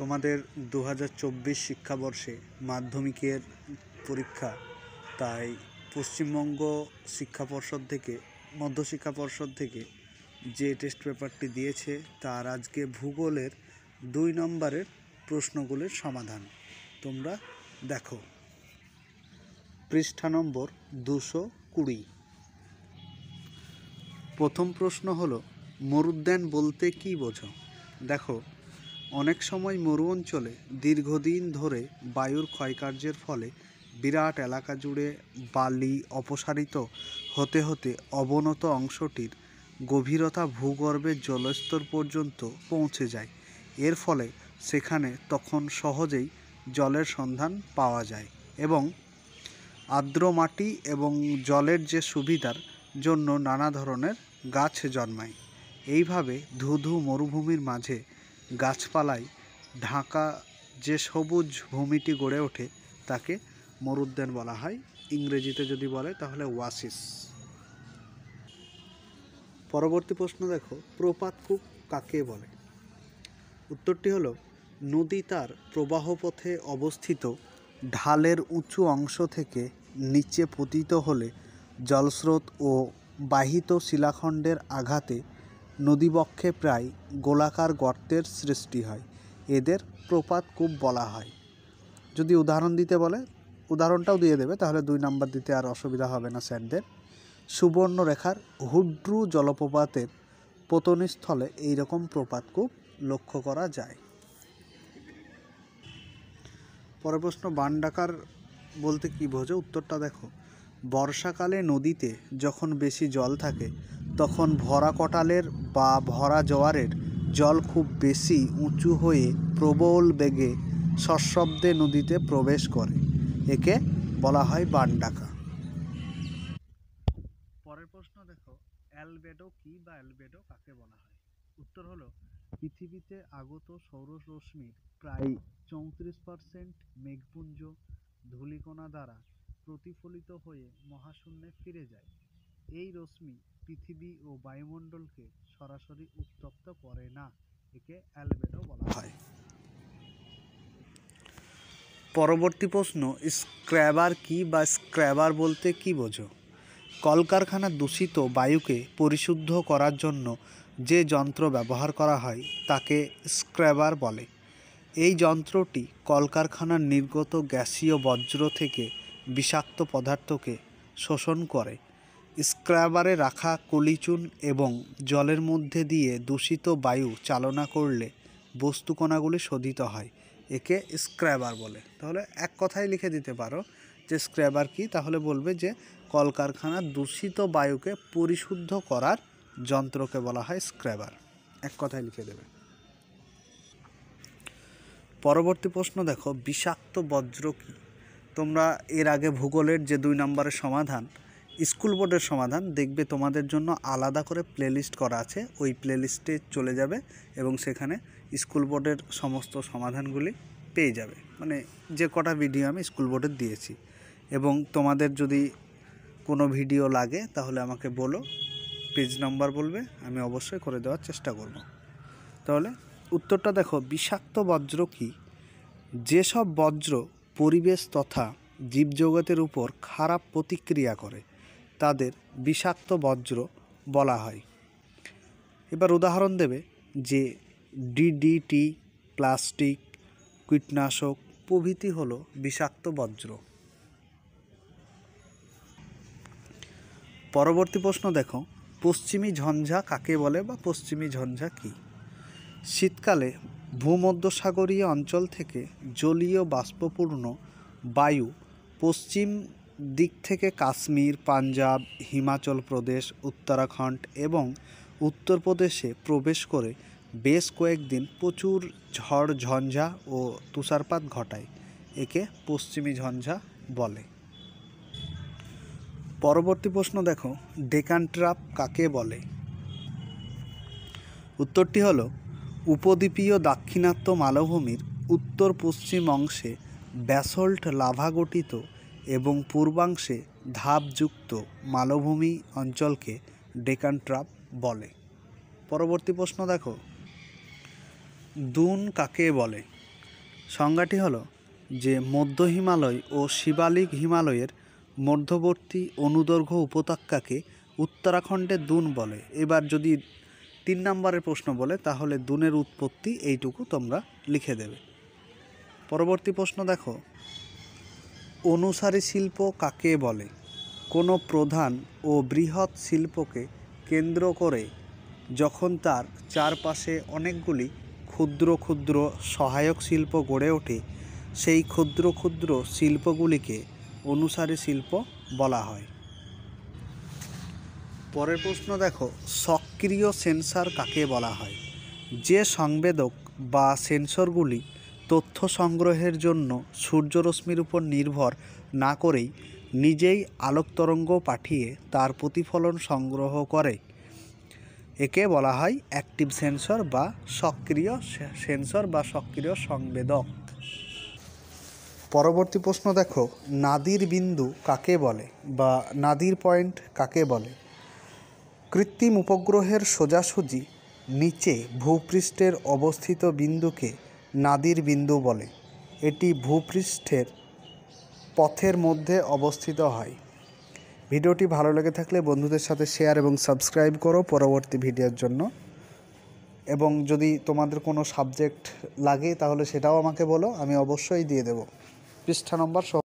তোমাদের দু শিক্ষাবর্ষে মাধ্যমিকের পরীক্ষা তাই পশ্চিমবঙ্গ শিক্ষা পর্ষদ থেকে মধ্যশিক্ষা পর্ষদ থেকে যে টেস্ট পেপারটি দিয়েছে তার আজকে ভূগোলের দুই নম্বরের প্রশ্নগুলির সমাধান তোমরা দেখো পৃষ্ঠা নম্বর দুশো কুড়ি প্রথম প্রশ্ন হলো মরুদ্যান বলতে কি বোঝো দেখো অনেক সময় মরু অঞ্চলে দীর্ঘদিন ধরে বায়ুর ক্ষয়কার্যের ফলে বিরাট এলাকা জুড়ে বালি অপসারিত হতে হতে অবনত অংশটির গভীরতা ভূগর্ভের জলস্তর পর্যন্ত পৌঁছে যায় এর ফলে সেখানে তখন সহজেই জলের সন্ধান পাওয়া যায় এবং আর্দ্র মাটি এবং জলের যে সুবিধার জন্য নানা ধরনের গাছ জন্মায় এইভাবে ধুধু মরুভূমির মাঝে গাছপালায় ঢাকা যে সবুজ ভূমিটি গড়ে ওঠে তাকে মরুদ্যান বলা হয় ইংরেজিতে যদি বলে তাহলে ওয়াসিস পরবর্তী প্রশ্ন দেখো প্রপাত কূপ কাকে বলে উত্তরটি হলো নদী তার প্রবাহপথে অবস্থিত ঢালের উঁচু অংশ থেকে নিচে পতিত হলে জলস্রোত ও বাহিত শিলাখণ্ডের আঘাতে নদীবক্ষে প্রায় গোলাকার গর্তের সৃষ্টি হয় এদের প্রপাত কূপ বলা হয় যদি উদাহরণ দিতে বলে উদাহরণটাও দিয়ে দেবে তাহলে দুই নাম্বার দিতে আর অসুবিধা হবে না স্যারদের সুবর্ণরেখার হুড্রু জলপ্রপাতের পতনস্থলে এইরকম কূপ লক্ষ্য করা যায় পরে প্রশ্ন বান্ডাকার বলতে কী বোঝো উত্তরটা দেখো বর্ষাকালে নদীতে যখন বেশি জল থাকে তখন ভরা কটালের বা ভরা জোয়ারের জল খুব বেশি উঁচু হয়ে প্রবল বেগে সশব্দে নদীতে প্রবেশ করে একে বলা হয় বান ডাকা পরের প্রশ্ন দেখো অ্যালবেডো কি বা অ্যালবেডো কাকে বলা হয় উত্তর হলো পৃথিবীতে আগত সৌর রশ্মির প্রায় চৌত্রিশ পার্সেন্ট মেঘপুঞ্জ ধুলিকোনা দ্বারা প্রতিফলিত হয়ে মহাশূন্যে ফিরে যায় এই রশ্মি পৃথিবী ও বায়ুমণ্ডলকে সরাসরি উত্তপ্ত করে না একে অ্যালবেডো বলা হয় পরবর্তী প্রশ্ন স্ক্র্যাবার কি বা স্ক্র্যাবার বলতে কি বোঝো কলকারখানা দূষিত বায়ুকে পরিশুদ্ধ করার জন্য যে যন্ত্র ব্যবহার করা হয় তাকে স্ক্র্যাবার বলে এই যন্ত্রটি কলকারখানার নির্গত গ্যাসীয় বজ্র থেকে বিষাক্ত পদার্থকে শোষণ করে স্ক্রাবারে রাখা কলিচুন এবং জলের মধ্যে দিয়ে দূষিত বায়ু চালনা করলে বস্তুকণাগুলি শোধিত হয় একে স্ক্র্যাবার বলে তাহলে এক কথাই লিখে দিতে পারো যে স্ক্র্যাবার কি তাহলে বলবে যে কলকারখানার দূষিত বায়ুকে পরিশুদ্ধ করার যন্ত্রকে বলা হয় স্ক্র্যাবার এক কথায় লিখে দেবে পরবর্তী প্রশ্ন দেখো বিষাক্ত বজ্র কি তোমরা এর আগে ভূগোলের যে দুই নম্বরের সমাধান স্কুল বোর্ডের সমাধান দেখবে তোমাদের জন্য আলাদা করে প্লেলিস্ট করা আছে ওই প্লেলিস্টে চলে যাবে এবং সেখানে স্কুল বোর্ডের সমস্ত সমাধানগুলি পেয়ে যাবে মানে যে কটা ভিডিও আমি স্কুল বোর্ডের দিয়েছি এবং তোমাদের যদি কোনো ভিডিও লাগে তাহলে আমাকে বলো পেজ নাম্বার বলবে আমি অবশ্যই করে দেওয়ার চেষ্টা করব তাহলে উত্তরটা দেখো বিষাক্ত বজ্র কি যেসব বজ্র পরিবেশ তথা জীবজগতের উপর খারাপ প্রতিক্রিয়া করে তাদের বিষাক্ত বজ্র বলা হয় এবার উদাহরণ দেবে যে ডিডিটি প্লাস্টিক কীটনাশক প্রভৃতি হলো বিষাক্ত বজ্র পরবর্তী প্রশ্ন দেখো পশ্চিমী ঝঞ্ঝা কাকে বলে বা পশ্চিমী ঝঞ্ঝা কি শীতকালে ভূমধ্যসাগরীয় অঞ্চল থেকে জলীয় বাষ্পপূর্ণ বায়ু পশ্চিম দিক থেকে কাশ্মীর পাঞ্জাব হিমাচল প্রদেশ উত্তরাখণ্ড এবং উত্তরপ্রদেশে প্রবেশ করে বেশ কয়েকদিন প্রচুর ঝড় ঝঞ্ঝা ও তুষারপাত ঘটায় একে পশ্চিমী ঝঞ্ঝা বলে পরবর্তী প্রশ্ন দেখো ডেকান ট্রাপ কাকে বলে উত্তরটি হলো উপদ্বীপীয় দাক্ষিণাত্য মালভূমির উত্তর পশ্চিম অংশে ব্যাসল্ট লাভা গঠিত এবং পূর্বাংশে ধাপযুক্ত মালভূমি অঞ্চলকে ডেকান ট্রাপ বলে পরবর্তী প্রশ্ন দেখো দুন কাকে বলে সংজ্ঞাটি হলো যে মধ্য হিমালয় ও শিবালিক হিমালয়ের মধ্যবর্তী অনুদৈর্ঘ্য উপত্যকাকে উত্তরাখণ্ডে দুন বলে এবার যদি তিন নম্বরের প্রশ্ন বলে তাহলে দুনের উৎপত্তি এইটুকু তোমরা লিখে দেবে পরবর্তী প্রশ্ন দেখো অনুসারী শিল্প কাকে বলে কোনো প্রধান ও বৃহৎ শিল্পকে কেন্দ্র করে যখন তার চারপাশে অনেকগুলি ক্ষুদ্র ক্ষুদ্র সহায়ক শিল্প গড়ে ওঠে সেই ক্ষুদ্র ক্ষুদ্র শিল্পগুলিকে অনুসারী শিল্প বলা হয় পরের প্রশ্ন দেখো সক্রিয় সেন্সার কাকে বলা হয় যে সংবেদক বা সেন্সরগুলি তথ্য সংগ্রহের জন্য সূর্যরশ্মির উপর নির্ভর না করেই নিজেই আলোকতরঙ্গ পাঠিয়ে তার প্রতিফলন সংগ্রহ করে একে বলা হয় অ্যাক্টিভ সেন্সর বা সক্রিয় সেন্সর বা সক্রিয় সংবেদক পরবর্তী প্রশ্ন দেখো নাদির বিন্দু কাকে বলে বা নাদির পয়েন্ট কাকে বলে কৃত্রিম উপগ্রহের সোজাসুজি নিচে ভূপৃষ্ঠের অবস্থিত বিন্দুকে নাদির বিন্দু বলে এটি ভূপৃষ্ঠের পথের মধ্যে অবস্থিত হয় ভিডিওটি ভালো লেগে থাকলে বন্ধুদের সাথে শেয়ার এবং সাবস্ক্রাইব করো পরবর্তী ভিডিওর জন্য এবং যদি তোমাদের কোনো সাবজেক্ট লাগে তাহলে সেটাও আমাকে বলো আমি অবশ্যই দিয়ে দেব পৃষ্ঠা নম্বর